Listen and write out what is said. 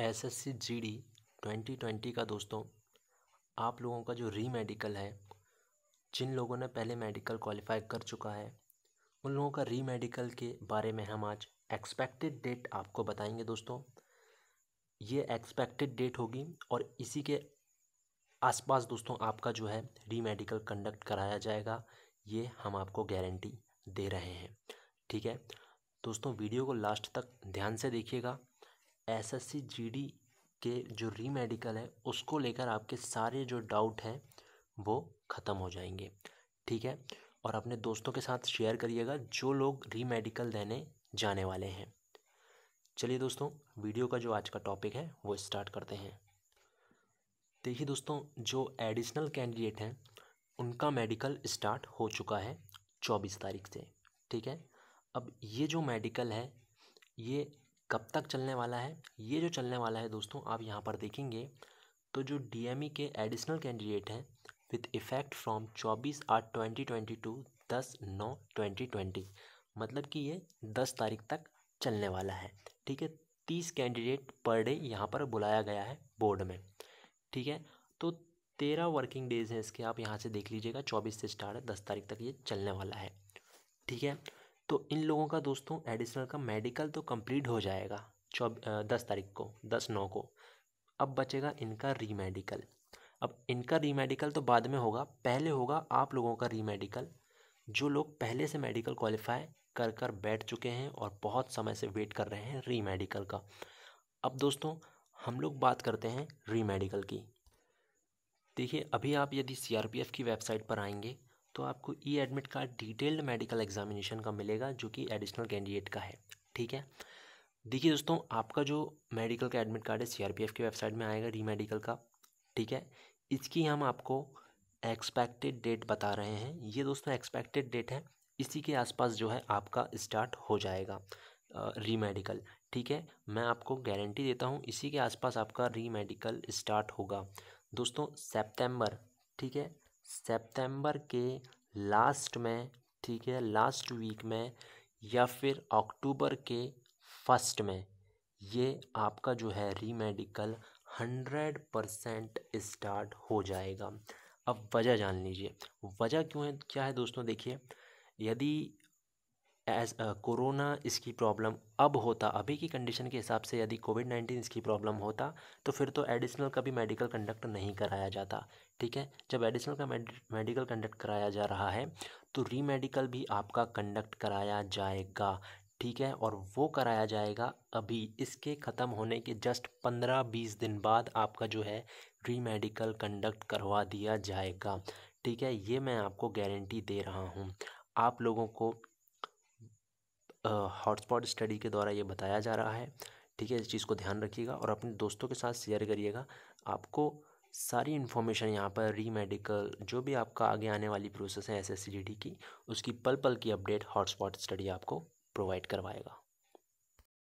S S C G D twenty twenty का दोस्तों आप लोगों का जो री मेडिकल है जिन लोगों ने पहले मेडिकल क्वालिफाई कर चुका है उन लोगों का री मेडिकल के बारे में हम आज एक्सपेक्टेड डेट आपको बताएंगे दोस्तों ये एक्सपेक्टेड डेट होगी और इसी के आसपास दोस्तों आपका जो है री मेडिकल कंडक्ट कराया जाएगा ये हम आपको गारंटी दे रहे हैं ठीक है दोस्तों वीडियो को लास्ट तक ध्यान से देखिएगा एसएससी जीडी के जो री मेडिकल है उसको लेकर आपके सारे जो डाउट हैं वो ख़त्म हो जाएंगे ठीक है और अपने दोस्तों के साथ शेयर करिएगा जो लोग री मेडिकल देने जाने वाले हैं चलिए दोस्तों वीडियो का जो आज का टॉपिक है वो स्टार्ट करते हैं देखिए दोस्तों जो एडिशनल कैंडिडेट हैं उनका मेडिकल स्टार्ट हो चुका है चौबीस तारीख से ठीक है अब ये जो मेडिकल है ये कब तक चलने वाला है ये जो चलने वाला है दोस्तों आप यहाँ पर देखेंगे तो जो डीएमई e के एडिशनल कैंडिडेट हैं विथ इफ़ेक्ट फ्रॉम चौबीस आठ ट्वेंटी ट्वेंटी टू दस नौ ट्वेंटी ट्वेंटी मतलब कि ये दस तारीख तक चलने वाला है ठीक है तीस कैंडिडेट पर डे यहाँ पर बुलाया गया है बोर्ड में ठीक है तो तेरह वर्किंग डेज़ हैं इसके आप यहाँ से देख लीजिएगा चौबीस से स्टार्ट है दस तारीख तक ये चलने वाला है ठीक है तो इन लोगों का दोस्तों एडिशनल का मेडिकल तो कंप्लीट हो जाएगा चौब दस तारीख को दस नौ को अब बचेगा इनका रीमेडिकल अब इनका रीमेडिकल तो बाद में होगा पहले होगा आप लोगों का रीमेडिकल जो लोग पहले से मेडिकल क्वालिफाई कर कर बैठ चुके हैं और बहुत समय से वेट कर रहे हैं रीमेडिकल का अब दोस्तों हम लोग बात करते हैं रीमेडिकल की देखिए अभी आप यदि एफ की वेबसाइट पर आएंगे तो आपको E admit card detailed medical examination का मिलेगा जो कि एडिशनल कैंडिडेट का है ठीक है देखिए दोस्तों आपका जो मेडिकल का एडमिट कार्ड है सीआरपीएफ की वेबसाइट में आएगा री मेडिकल का ठीक है इसकी हम आपको एक्सपेक्टेड डेट बता रहे हैं ये दोस्तों एक्सपेक्टेड डेट है इसी के आसपास जो है आपका स्टार्ट हो जाएगा री मेडिकल ठीक है मैं आपको गारंटी देता हूँ इसी के आसपास आपका री मेडिकल स्टार्ट होगा दोस्तों सेप्टेम्बर ठीक है सितंबर के लास्ट में ठीक है लास्ट वीक में या फिर अक्टूबर के फर्स्ट में ये आपका जो है रीमेडिकल हंड्रेड परसेंट स्टार्ट हो जाएगा अब वजह जान लीजिए वजह क्यों है क्या है दोस्तों देखिए यदि एज कोरोना इसकी प्रॉब्लम अब होता अभी की कंडीशन के हिसाब से यदि कोविड नाइन्टीन इसकी प्रॉब्लम होता तो फिर तो एडिशनल का भी मेडिकल कंडक्ट नहीं कराया जाता ठीक है जब एडिशनल का मेडिकल कंडक्ट कराया जा रहा है तो री मेडिकल भी आपका कंडक्ट कराया जाएगा ठीक है और वो कराया जाएगा अभी इसके ख़त्म होने के जस्ट पंद्रह बीस दिन बाद आपका जो है री मेडिकल कंडक्ट करवा दिया जाएगा ठीक है ये मैं आपको गारंटी दे रहा हूँ आप लोगों को हॉटस्पॉट स्टडी के द्वारा ये बताया जा रहा है ठीक है इस चीज़ को ध्यान रखिएगा और अपने दोस्तों के साथ शेयर करिएगा आपको सारी इन्फॉर्मेशन यहाँ पर री मेडिकल जो भी आपका आगे आने वाली प्रोसेस है एस एस की उसकी पल पल की अपडेट हॉटस्पॉट स्टडी आपको प्रोवाइड करवाएगा